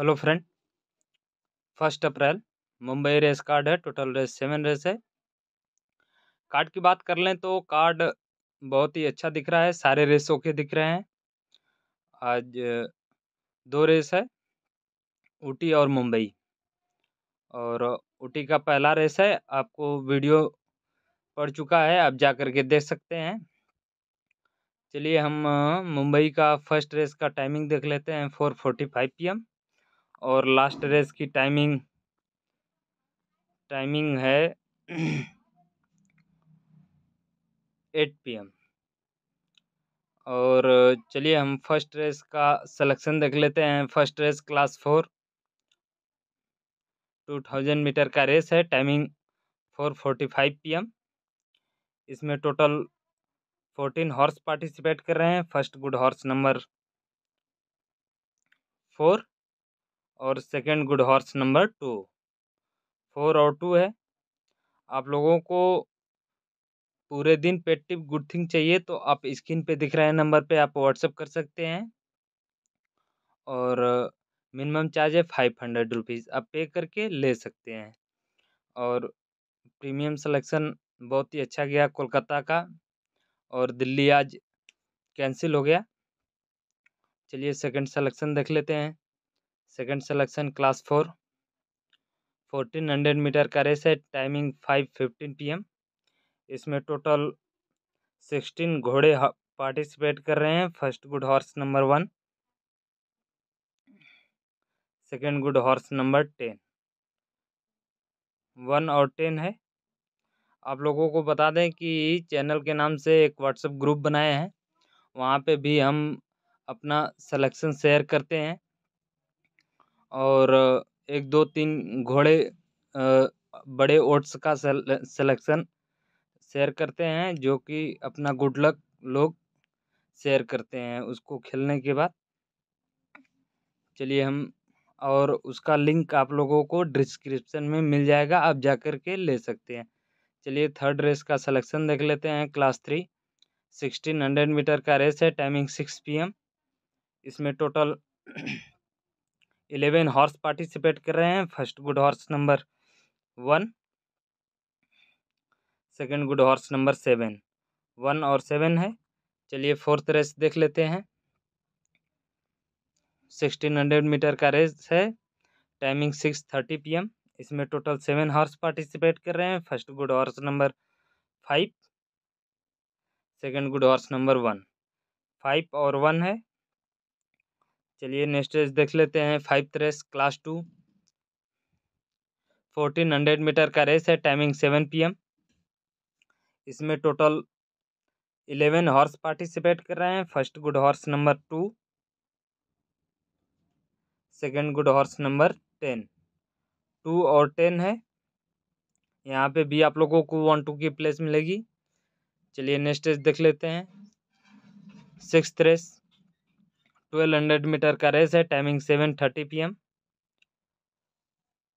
hello friend first April Mumbai race card है total race seven race है card की बात कर लें तो कार्ड बहुत ही अच्छा दिख रहा है सारे रेस ओके दिख रहे हैं आज दो रेस है ऊटी और मुंबई और ऊटी का पहला रेस है आपको वीडियो पड़ चुका है आप जा कर के देख सकते हैं चलिए हम मुंबई का फर्स्ट रेस का टाइमिंग देख लेते हैं four forty five P M और लास्ट रेस की टाइमिंग टाइमिंग है एट पीएम और चलिए हम फर्स्ट रेस का सिलेक्शन देख लेते हैं first race class four two thousand metre का रेस है timing four forty five P इसमें टोटल फोर्टीन हॉर्स पार्टिसिपेट कर रहे हैं first good horse number four और second good horse number two four और टू है आप लोगों को पूरे दिन पेट टिप गुड थिंग चाहिए तो आप स्क्रीन पे दिख रहे नंबर पे आप व्हाट्सअप कर सकते हैं और मिनिमम चार्ज है फाइव हंड्रेड रुपीज़ आप पे करके ले सकते हैं और प्रीमियम सिलेक्शन बहुत ही अच्छा गया कोलकाता का और दिल्ली आज कैंसिल हो गया चलिए सेकंड सिलेक्शन देख लेते हैं second selection class four fourteen hundred metre का रेस है timing five fifteen P M इसमें टोटल सिक्सटीन घोड़े पार्टिसिपेट कर रहे हैं first good horse number one second good horse number ten one और टेन है आप लोगों को बता दें कि चैनल के नाम से एक व्हाट्सएप ग्रुप बनाए हैं वहाँ पे भी हम अपना सिलेक्शन शेयर करते हैं और एक दो तीन घोड़े बड़े ओट्स का सेलेक्शन शेयर करते हैं जो कि अपना गुड लक लोग शेयर करते हैं उसको खेलने के बाद चलिए हम और उसका लिंक आप लोगों को डिस्क्रिप्शन में मिल जाएगा आप जा कर के ले सकते हैं चलिए थर्ड रेस का सिलेक्शन देख लेते हैं class three sixteen hundred metre का रेस है टाइमिंग सिक्स पीएम इसमें टोटल इलेवन हॉर्स पार्टिसिपेट कर रहे हैं first good horse number one second good horse number seven one और सेवन है चलिए फोर्थ रेस देख लेते हैं सिक्सटीन हंड्रेड मीटर का रेस है timing six thirty P M इसमें टोटल सेवन हॉर्स पार्टिसिपेट कर रहे हैं first good horse number five second good horse number one five और वन है चलिए नेक्स्ट रेस देख लेते हैं five race class two fourteen hundred metre का रेस है टाइमिंग सेवन पीएम इसमें टोटल इलेवन हॉर्स पार्टिसिपेट कर रहे हैं first good horse number two second good horse number ten two और टेन है यहाँ पे भी आप लोगों को वन टू की प्लेस मिलेगी चलिए नेक्स्ट रेस देख लेते हैं six race twelve hundred metre का रेस है टाइमिंग सेवन थर्टी पी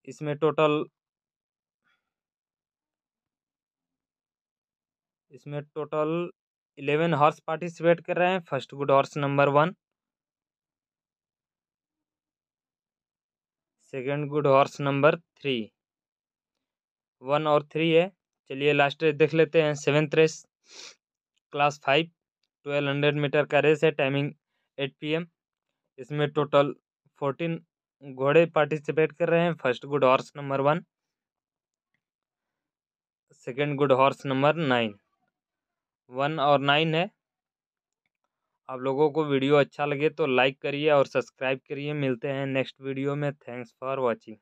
इसमें टोटल इसमें टोटल इलेवन हॉर्स पार्टिसिपेट कर रहे हैं first good horse number one second good horse number three one और थ्री है चलिए लास्ट रेस देख लेते हैं seventh race class five twelve hundred metre का रेस है टाइमिंग एट पी एम इसमें टोटल फोर्टीन घोड़े पार्टिसिपेट कर रहे हैं first good horse number one second good horse number nine one और नाइन है आप लोगों को वीडियो अच्छा लगे तो लाइक करिए और सब्सक्राइब करिए मिलते हैं नेक्स्ट वीडियो में थैंक्स फॉर वॉचिंग